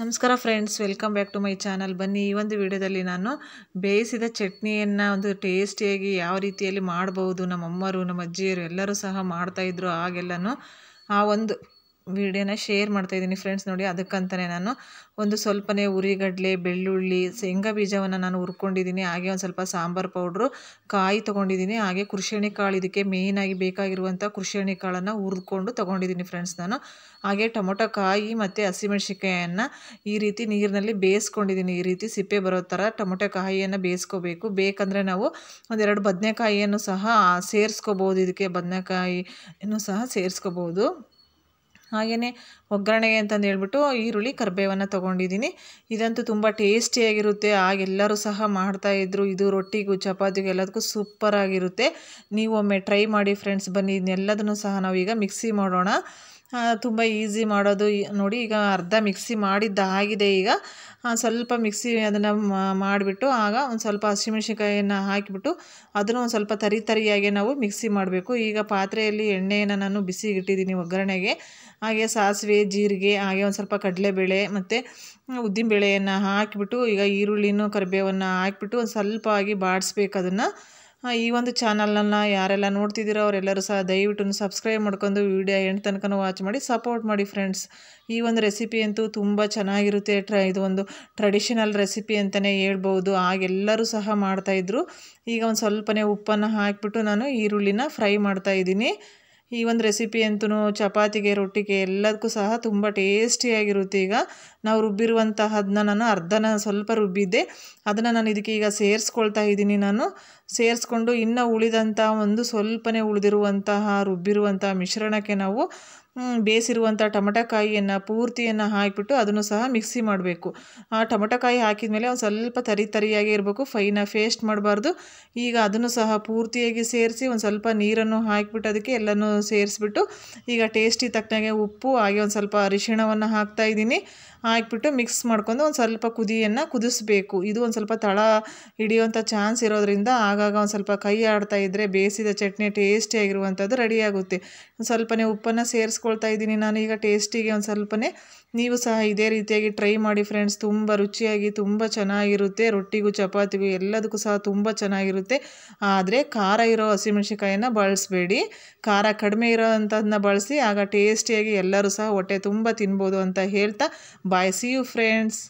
ನಮಸ್ಕಾರ friends welcome back to my channel ಬನ್ನಿ ಈ ಒಂದು ವಿಡಿಯೋದಲ್ಲಿ ನಾನು ಬೇಯಿಸಿದ ಚಟ್ನಿಯನ್ನು ಒಂದು ಟೇಸ್ಟಿಯಾಗಿ ಯಾವ ರೀತಿಯಲ್ಲಿ ಮಾಡಬಹುದು ನಮ್ಮ ಅಮ್ಮರು ನಮ್ಮ ಅಜ್ಜಿಯರು ಎಲ್ಲರೂ ಸಹ ಮಾಡ್ತಾಯಿದ್ರು ಆಗೆಲ್ಲನೂ ಆ ಒಂದು ವಿಡಿಯೋನ ಶೇರ್ ಮಾಡ್ತಾಯಿದ್ದೀನಿ ಫ್ರೆಂಡ್ಸ್ ನೋಡಿ ಅದಕ್ಕಂತಲೇ ನಾನು ಒಂದು ಸ್ವಲ್ಪನೇ ಉರಿಗಡಲೆ ಬೆಳ್ಳುಳ್ಳಿ ಶೇಂಗಾ ಬೀಜವನ್ನು ನಾನು ಹುರ್ಕೊಂಡಿದ್ದೀನಿ ಹಾಗೆ ಒಂದು ಸ್ವಲ್ಪ ಸಾಂಬಾರು ಪೌಡ್ರು ಕಾಯಿ ತೊಗೊಂಡಿದ್ದೀನಿ ಹಾಗೆ ಕೃಷಿಣಿ ಕಾಳು ಇದಕ್ಕೆ ಮೇಯ್ನಾಗಿ ಬೇಕಾಗಿರುವಂಥ ಕೃಷಿಣಿ ಕಾಳನ್ನು ಹುರ್ಕೊಂಡು ತೊಗೊಂಡಿದ್ದೀನಿ ಫ್ರೆಂಡ್ಸ್ ನಾನು ಹಾಗೆ ಟೊಮೊಟೊ ಕಾಯಿ ಮತ್ತು ಹಸಿಮೆಣ್ಸಿಕಾಯನ್ನು ಈ ರೀತಿ ನೀರಿನಲ್ಲಿ ಬೇಯಿಸ್ಕೊಂಡಿದ್ದೀನಿ ಈ ರೀತಿ ಸಿಪ್ಪೆ ಬರೋ ಥರ ಟೊಮೊಟೊ ಕಾಯಿಯನ್ನು ಬೇಯಿಸ್ಕೋಬೇಕು ಬೇಕಂದರೆ ನಾವು ಒಂದೆರಡು ಬದನೆಕಾಯಿಯನ್ನು ಸಹ ಸೇರಿಸ್ಕೋಬೋದು ಇದಕ್ಕೆ ಬದನೆಕಾಯಿಯನ್ನು ಸಹ ಸೇರಿಸ್ಕೋಬೋದು ಹಾಗೆಯೇ ಒಗ್ಗರಣೆಗೆ ಅಂತಂದು ಹೇಳ್ಬಿಟ್ಟು ಈರುಳ್ಳಿ ಕರಿಬೇವನ್ನು ತೊಗೊಂಡಿದ್ದೀನಿ ಇದಂತೂ ತುಂಬ ಟೇಸ್ಟಿಯಾಗಿರುತ್ತೆ ಆಗೆಲ್ಲರೂ ಸಹ ಮಾಡ್ತಾಯಿದ್ರು ಇದು ರೊಟ್ಟಿಗೂ ಚಪಾತಿಗೂ ಎಲ್ಲದಕ್ಕೂ ಸೂಪರಾಗಿರುತ್ತೆ ನೀವು ಒಮ್ಮೆ ಟ್ರೈ ಮಾಡಿ ಫ್ರೆಂಡ್ಸ್ ಬನ್ನಿ ಇದನ್ನೆಲ್ಲದನ್ನು ಸಹ ನಾವೀಗ ಮಿಕ್ಸಿ ಮಾಡೋಣ ತುಂಬ ಈಸಿ ಮಾಡೋದು ನೋಡಿ ಈಗ ಅರ್ಧ ಮಿಕ್ಸಿ ಮಾಡಿದ್ದ ಆಗಿದೆ ಈಗ ಸ್ವಲ್ಪ ಮಿಕ್ಸಿ ಅದನ್ನು ಮಾಡಿಬಿಟ್ಟು ಆಗ ಒಂದು ಸ್ವಲ್ಪ ಹಸಿಮೆಣಸಿನ್ಕಾಯನ್ನು ಹಾಕಿಬಿಟ್ಟು ಅದನ್ನು ಒಂದು ಸ್ವಲ್ಪ ತರಿ ತರಿಯಾಗೆ ನಾವು ಮಿಕ್ಸಿ ಮಾಡಬೇಕು ಈಗ ಪಾತ್ರೆಯಲ್ಲಿ ಎಣ್ಣೆಯನ್ನು ನಾನು ಬಿಸಿ ಇಟ್ಟಿದ್ದೀನಿ ಒಗ್ಗರಣೆಗೆ ಹಾಗೆ ಸಾಸಿವೆ ಜೀರಿಗೆ ಹಾಗೆ ಒಂದು ಸ್ವಲ್ಪ ಕಡಲೆಬೇಳೆ ಮತ್ತು ಉದ್ದಿನಬೇಳೆಯನ್ನು ಹಾಕಿಬಿಟ್ಟು ಈಗ ಈರುಳ್ಳಿನೂ ಕರಿಬೇವನ್ನು ಹಾಕಿಬಿಟ್ಟು ಒಂದು ಸ್ವಲ್ಪ ಆಗಿ ಬಾಡಿಸ್ಬೇಕು ಅದನ್ನು ಈ ಒಂದು ಚಾನಲನ್ನು ಯಾರೆಲ್ಲ ನೋಡ್ತಿದ್ದೀರೋ ಅವರೆಲ್ಲರೂ ಸಹ ದಯವಿಟ್ಟು ಸಬ್ಸ್ಕ್ರೈಬ್ ಮಾಡ್ಕೊಂಡು ವಿಡಿಯೋ ಎಂಟು ತನಕ ವಾಚ್ ಮಾಡಿ ಸಪೋರ್ಟ್ ಮಾಡಿ ಫ್ರೆಂಡ್ಸ್ ಈ ಒಂದು ರೆಸಿಪಿ ಅಂತೂ ತುಂಬ ಚೆನ್ನಾಗಿರುತ್ತೆ ಟ್ರ ಇದು ಒಂದು ಟ್ರೆಡಿಷನಲ್ ರೆಸಿಪಿ ಅಂತಲೇ ಹೇಳ್ಬೋದು ಆಗೆಲ್ಲರೂ ಸಹ ಮಾಡ್ತಾಯಿದ್ರು ಈಗ ಒಂದು ಸ್ವಲ್ಪನೇ ಉಪ್ಪನ್ನು ಹಾಕಿಬಿಟ್ಟು ನಾನು ಈರುಳ್ಳಿನ ಫ್ರೈ ಮಾಡ್ತಾಯಿದ್ದೀನಿ ಈ ಒಂದು ರೆಸಿಪಿ ಅಂತೂ ಚಪಾತಿಗೆ ರೊಟ್ಟಿಗೆ ಎಲ್ಲದಕ್ಕೂ ಸಹ ತುಂಬ ಟೇಸ್ಟಿಯಾಗಿರುತ್ತೆ ಈಗ ನಾವು ರುಬ್ಬಿರುವಂತಹದನ್ನ ನಾನು ಅರ್ಧನ ಸ್ವಲ್ಪ ರುಬ್ಬಿದ್ದೆ ಅದನ್ನು ನಾನು ಇದಕ್ಕೆ ಈಗ ಸೇರಿಸ್ಕೊಳ್ತಾ ಇದ್ದೀನಿ ನಾನು ಸೇರಿಸ್ಕೊಂಡು ಇನ್ನು ಉಳಿದಂಥ ಒಂದು ಸ್ವಲ್ಪನೇ ಉಳಿದಿರುವಂತಹ ರುಬ್ಬಿರುವಂತಹ ಮಿಶ್ರಣಕ್ಕೆ ನಾವು ಬೇಯಿಸಿರುವಂಥ ಟಮಟಕಾಯಿಯನ್ನು ಪೂರ್ತಿಯನ್ನು ಹಾಕಿಬಿಟ್ಟು ಅದನ್ನು ಸಹ ಮಿಕ್ಸಿ ಮಾಡಬೇಕು ಆ ಟಮಟಕಾಯಿ ಹಾಕಿದ ಮೇಲೆ ಒಂದು ಸ್ವಲ್ಪ ತರಿ ತರಿಯಾಗಿ ಇರಬೇಕು ಫೈನ ಫೇಸ್ಟ್ ಮಾಡಬಾರ್ದು ಈಗ ಅದನ್ನು ಸಹ ಪೂರ್ತಿಯಾಗಿ ಸೇರಿಸಿ ಒಂದು ಸ್ವಲ್ಪ ನೀರನ್ನು ಹಾಕಿಬಿಟ್ಟು ಅದಕ್ಕೆ ಎಲ್ಲನೂ ಸೇರಿಸ್ಬಿಟ್ಟು ಈಗ ಟೇಸ್ಟಿ ತಕ್ಕನಾಗೆ ಉಪ್ಪು ಹಾಗೆ ಒಂದು ಸ್ವಲ್ಪ ಅರಿಶಿಣವನ್ನು ಇದ್ದೀನಿ ಹಾಕಿಬಿಟ್ಟು ಮಿಕ್ಸ್ ಮಾಡ್ಕೊಂಡು ಒಂದು ಸ್ವಲ್ಪ ಕುದಿಯನ್ನು ಕುದಿಸ್ಬೇಕು ಇದು ಒಂದು ಸ್ವಲ್ಪ ತಳ ಹಿಡಿಯುವಂಥ ಚಾನ್ಸ್ ಇರೋದ್ರಿಂದ ಆಗಾಗ ಒಂದು ಸ್ವಲ್ಪ ಕೈ ಆಡ್ತಾ ಇದ್ದರೆ ಬೇಯಿಸಿದ ಚಟ್ನಿ ಟೇಸ್ಟಿಯಾಗಿರುವಂಥದ್ದು ರೆಡಿಯಾಗುತ್ತೆ ಒಂದು ಸ್ವಲ್ಪನೇ ಉಪ್ಪನ್ನು ಸೇರಿಸ್ಕೊಂಡು ಬಳಸ್ಕೊಳ್ತಾ ಇದ್ದೀನಿ ನಾನು ಈಗ ಟೇಸ್ಟಿಗೆ ಒಂದು ಸ್ವಲ್ಪನೇ ನೀವು ಸಹ ಇದೇ ರೀತಿಯಾಗಿ ಟ್ರೈ ಮಾಡಿ ಫ್ರೆಂಡ್ಸ್ ತುಂಬ ರುಚಿಯಾಗಿ ತುಂಬ ಚೆನ್ನಾಗಿರುತ್ತೆ ರೊಟ್ಟಿಗೂ ಚಪಾತಿಗೂ ಎಲ್ಲದಕ್ಕೂ ಸಹ ತುಂಬ ಚೆನ್ನಾಗಿರುತ್ತೆ ಆದರೆ ಖಾರ ಇರೋ ಹಸಿಮೆಣ್ಸಿಕಾಯನ್ನು ಬಳಸಬೇಡಿ ಖಾರ ಕಡಿಮೆ ಇರೋ ಬಳಸಿ ಆಗ ಟೇಸ್ಟಿಯಾಗಿ ಎಲ್ಲರೂ ಸಹ ಹೊಟ್ಟೆ ತುಂಬ ತಿನ್ಬೋದು ಅಂತ ಹೇಳ್ತಾ ಬಾಯ್ ಸಿ ಯು ಫ್ರೆಂಡ್ಸ್